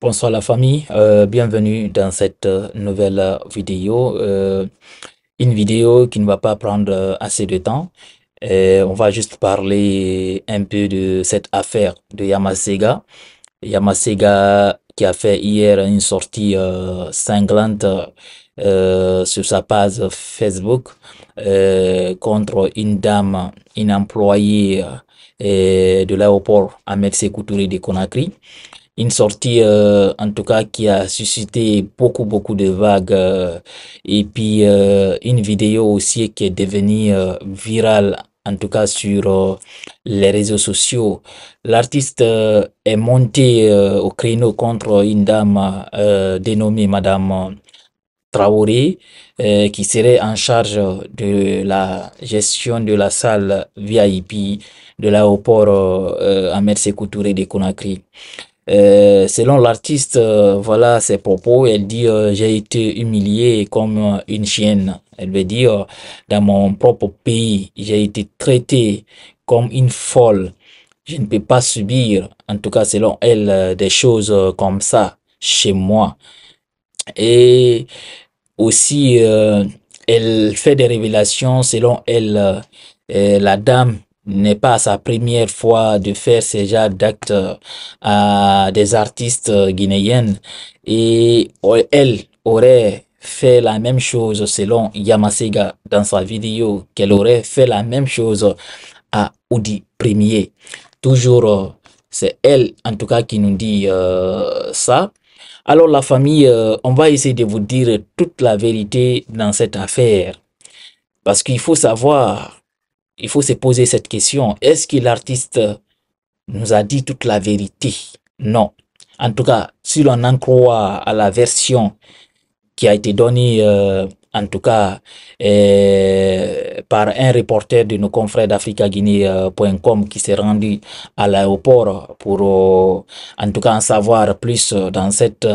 Bonsoir la famille, euh, bienvenue dans cette euh, nouvelle vidéo. Euh, une vidéo qui ne va pas prendre assez de temps. on va juste parler un peu de cette affaire de Yamasega. Yamasega qui a fait hier une sortie cinglante sur sa page Facebook contre une dame, une employée de l'aéroport Ahmed Touré de Conakry une sortie euh, en tout cas qui a suscité beaucoup beaucoup de vagues euh, et puis euh, une vidéo aussi qui est devenue virale en tout cas sur les réseaux sociaux. L'artiste est monté au créneau contre une dame dénommée Madame Traoré qui serait en charge de la gestion de la salle VIP de l'aéroport à Ahmed de Conakry. Euh, selon l'artiste, euh, voilà ses propos, elle dit euh, J'ai été humiliée comme une chienne. Elle veut dire Dans mon propre pays, j'ai été traitée comme une folle. Je ne peux pas subir, en tout cas selon elle, des choses comme ça chez moi. Et aussi, elle fait des révélations, selon elle, la dame n'est pas sa première fois de faire ce genre d'actes à euh, des artistes euh, guinéennes et oh, elle aurait fait la même chose selon Yamasega dans sa vidéo qu'elle aurait fait la même chose à Oudi Premier. Toujours, euh, c'est elle en tout cas qui nous dit ça. Alors la famille, on va essayer de vous dire toute la vérité dans cette affaire. Parce qu'il faut savoir il faut se poser cette question. Est-ce que l'artiste nous a dit toute la vérité Non. En tout cas, si l'on en croit à la version qui a été donnée, euh, en tout cas, euh, par un reporter de nos confrères d'AfricaGuinée.com qui s'est rendu à l'aéroport pour, euh, en tout cas, en savoir plus dans cette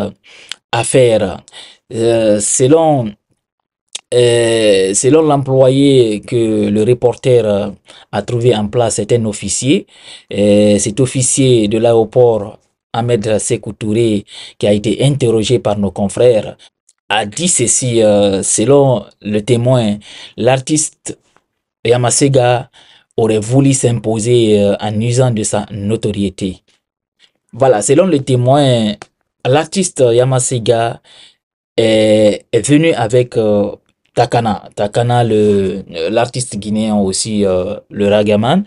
affaire. selon euh, selon l'employé que le reporter a trouvé en place, c'est un officier. Euh, cet officier de l'aéroport Ahmed Sekoutouré, qui a été interrogé par nos confrères, a dit ceci, euh, selon le témoin, l'artiste Yamasega aurait voulu s'imposer en usant de sa notoriété. Voilà, selon le témoin, l'artiste Yamasega est, venu avec Takana. Takana, l'artiste guinéen aussi, euh, le ragaman.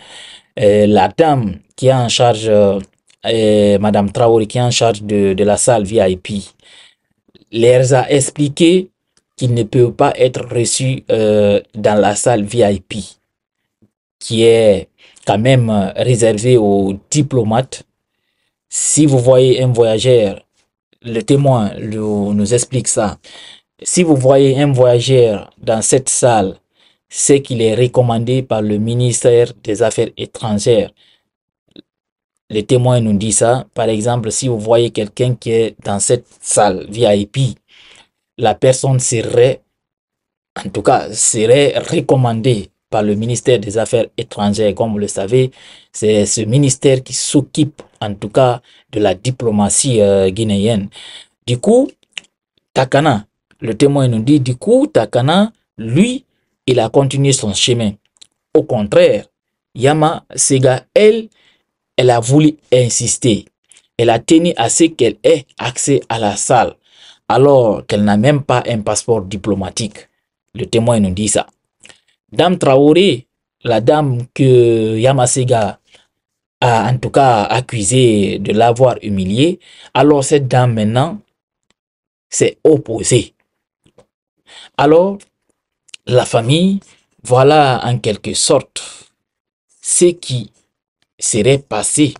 la dame qui est en charge, euh, Madame Traoré, qui est en charge de, la salle VIP, les a expliqué qu'il ne peut pas être reçu euh, dans la salle VIP, qui est quand même réservée aux diplomates. Si vous voyez un voyageur, le témoin nous explique ça. Si vous voyez un voyageur dans cette salle, c'est qu'il est recommandé par le ministère des Affaires étrangères. Les témoins nous disent ça. Par exemple, si vous voyez quelqu'un qui est dans cette salle VIP, la personne serait, en tout cas, serait recommandée par le ministère des Affaires étrangères. Comme vous le savez, c'est ce ministère qui s'occupe, en tout cas, de la diplomatie euh, guinéenne. Du coup, Takana, le témoin nous dit, du coup, Takana, lui, il a continué son chemin. Au contraire, Yama Sega, elle, elle a voulu insister. Elle a tenu à ce qu'elle ait accès à la salle, alors qu'elle n'a même pas un passeport diplomatique. Le témoin nous dit ça. Dame Traoré, la dame que Sega a en tout cas accusée de l'avoir humiliée, alors cette dame maintenant s'est opposée alors, la famille, voilà en quelque sorte ce qui serait passé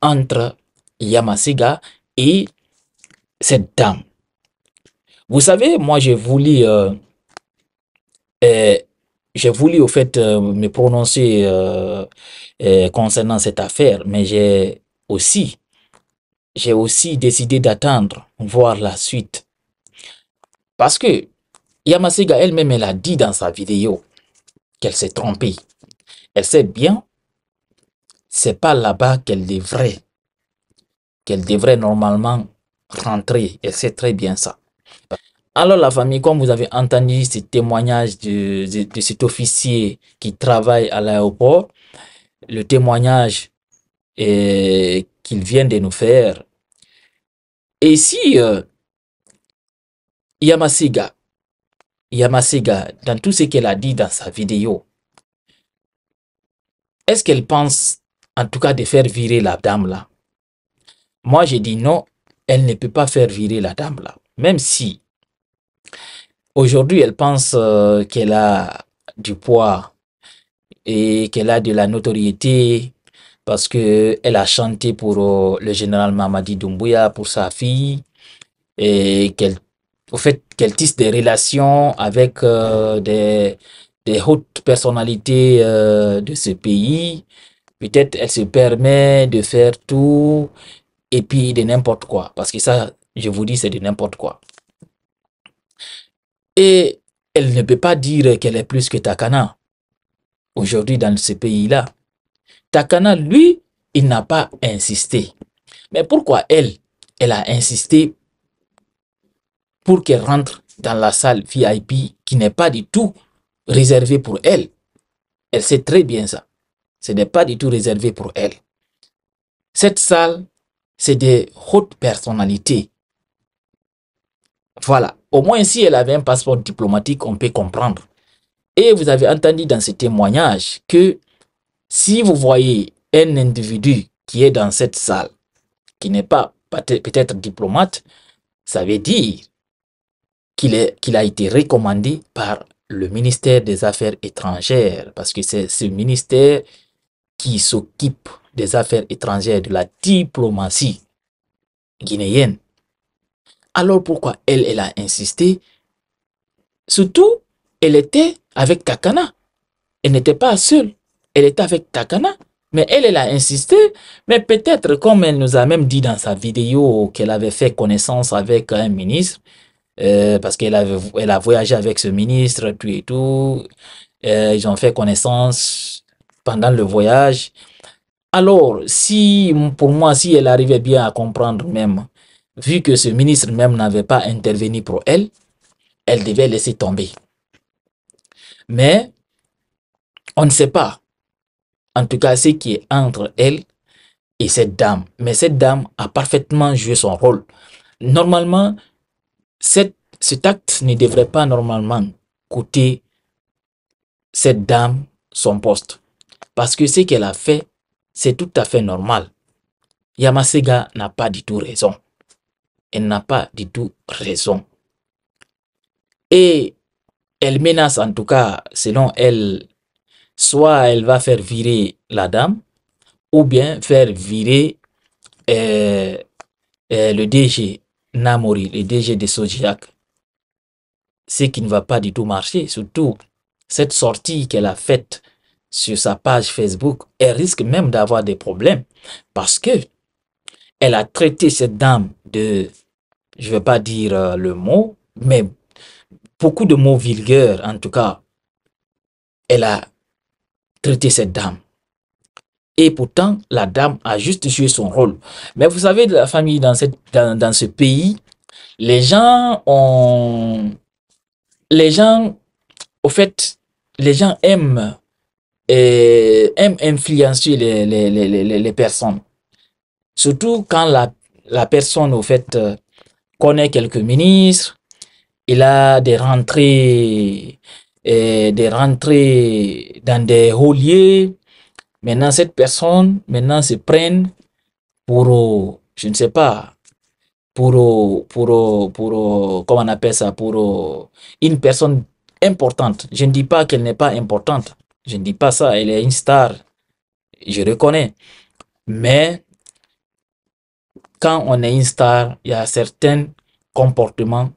entre Yamasega et cette dame. Vous savez, moi, j'ai voulu, euh, euh, j'ai voulu au fait euh, me prononcer concernant cette affaire, mais j'ai aussi, j'ai aussi décidé d'attendre, voir la suite. Parce que Yamasega elle-même, elle a dit dans sa vidéo qu'elle s'est trompée. Elle sait bien, c'est pas là-bas qu'elle devrait, qu'elle devrait normalement rentrer. Elle sait très bien ça. Alors la famille, comme vous avez entendu ce témoignage de, cet officier qui travaille à l'aéroport, le témoignage euh, qu'il vient de nous faire. Et si euh, Yamasega Yamasega, dans tout ce qu'elle a dit dans sa vidéo, est-ce qu'elle pense en tout cas de faire virer la dame là Moi, j'ai dit non, elle ne peut pas faire virer la dame là. Même si aujourd'hui elle pense euh, qu'elle a du poids et qu'elle a de la notoriété parce que elle a chanté pour euh, le général Mamadi Doumbouya, pour sa fille, et qu'elle au fait qu'elle tisse des relations avec euh, des, des, hautes personnalités euh, de ce pays. Peut-être elle se permet de faire tout et puis de n'importe quoi. Parce que ça, je vous dis, c'est de n'importe quoi. Et elle ne peut pas dire qu'elle est plus que Takana aujourd'hui dans ce pays-là. Takana, lui, il n'a pas insisté. Mais pourquoi elle Elle a insisté pour qu'elle rentre dans la salle VIP qui n'est pas du tout réservée pour elle. Elle sait très bien ça. Ce n'est pas du tout réservé pour elle. Cette salle, c'est des hautes personnalités. Voilà. Au moins, si elle avait un passeport diplomatique, on peut comprendre. Et vous avez entendu dans ce témoignage que si vous voyez un individu qui est dans cette salle, qui n'est pas peut-être diplomate, ça veut dire qu'il a été recommandé par le ministère des Affaires étrangères, parce que c'est ce ministère qui s'occupe des affaires étrangères, de la diplomatie guinéenne. Alors pourquoi elle, elle a insisté Surtout, elle était avec Kakana. Elle n'était pas seule. Elle était avec Kakana. Mais elle, elle a insisté. Mais peut-être, comme elle nous a même dit dans sa vidéo qu'elle avait fait connaissance avec un ministre, euh, parce qu'elle a, elle a voyagé avec ce ministre, tout et tout. Euh, ils ont fait connaissance pendant le voyage. Alors, si pour moi, si elle arrivait bien à comprendre même, vu que ce ministre même n'avait pas intervenu pour elle, elle devait laisser tomber. Mais on ne sait pas, en tout cas, ce qui est entre elle et cette dame. Mais cette dame a parfaitement joué son rôle. Normalement, cet, acte ne devrait pas normalement coûter cette dame son poste. Parce que ce qu'elle a fait, c'est tout à fait normal. Yamasega n'a pas du tout raison. Elle n'a pas du tout raison. Et elle menace, en tout cas, selon elle, soit elle va faire virer la dame, ou bien faire virer euh, euh, le DG Namori, le DG de Sojiak, ce qui ne va pas du tout marcher, surtout cette sortie qu'elle a faite sur sa page Facebook, elle risque même d'avoir des problèmes parce que elle a traité cette dame de, je ne vais pas dire euh, le mot, mais beaucoup de mots vulgaires en tout cas. Elle a traité cette dame et pourtant, la dame a juste joué son rôle. Mais vous savez, la famille dans, cette, dans, ce pays, les gens ont... Les gens, au fait, les gens aiment, euh, influencer les, les, les, les, personnes. Surtout quand la, la personne, au fait, euh, connaît quelques ministres, il a des rentrées, euh, des rentrées dans des hauts lieux, Maintenant, cette personne, maintenant, se prenne pour, je ne sais pas, pour, pour, pour, comment on appelle ça, pour une personne importante. Je ne dis pas qu'elle n'est pas importante. Je ne dis pas ça. Elle est une star. Je reconnais. Mais quand on est une star, il y a certains comportements.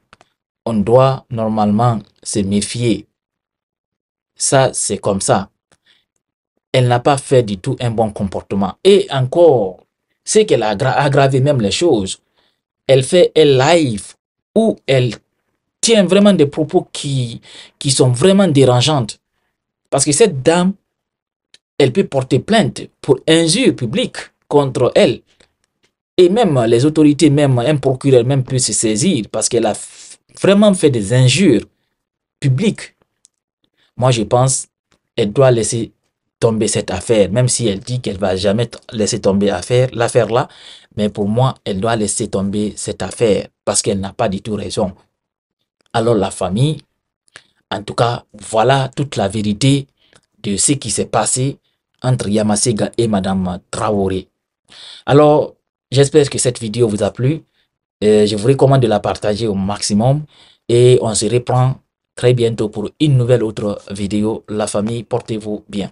On doit normalement se méfier. Ça, c'est comme ça elle n'a pas fait du tout un bon comportement. Et encore, c'est qu'elle a aggravé même les choses. Elle fait un live où elle tient vraiment des propos qui, qui sont vraiment dérangeantes. Parce que cette dame, elle peut porter plainte pour injures publiques contre elle. Et même les autorités, même un procureur même peut se saisir parce qu'elle a vraiment fait des injures publiques. Moi, je pense elle doit laisser tomber cette affaire, même si elle dit qu'elle va jamais laisser tomber affaire, l'affaire là, mais pour moi, elle doit laisser tomber cette affaire parce qu'elle n'a pas du tout raison. Alors la famille, en tout cas, voilà toute la vérité de ce qui s'est passé entre Yamasega et Madame Traoré. Alors, j'espère que cette vidéo vous a plu. Euh, je vous recommande de la partager au maximum et on se reprend très bientôt pour une nouvelle autre vidéo. La famille, portez-vous bien.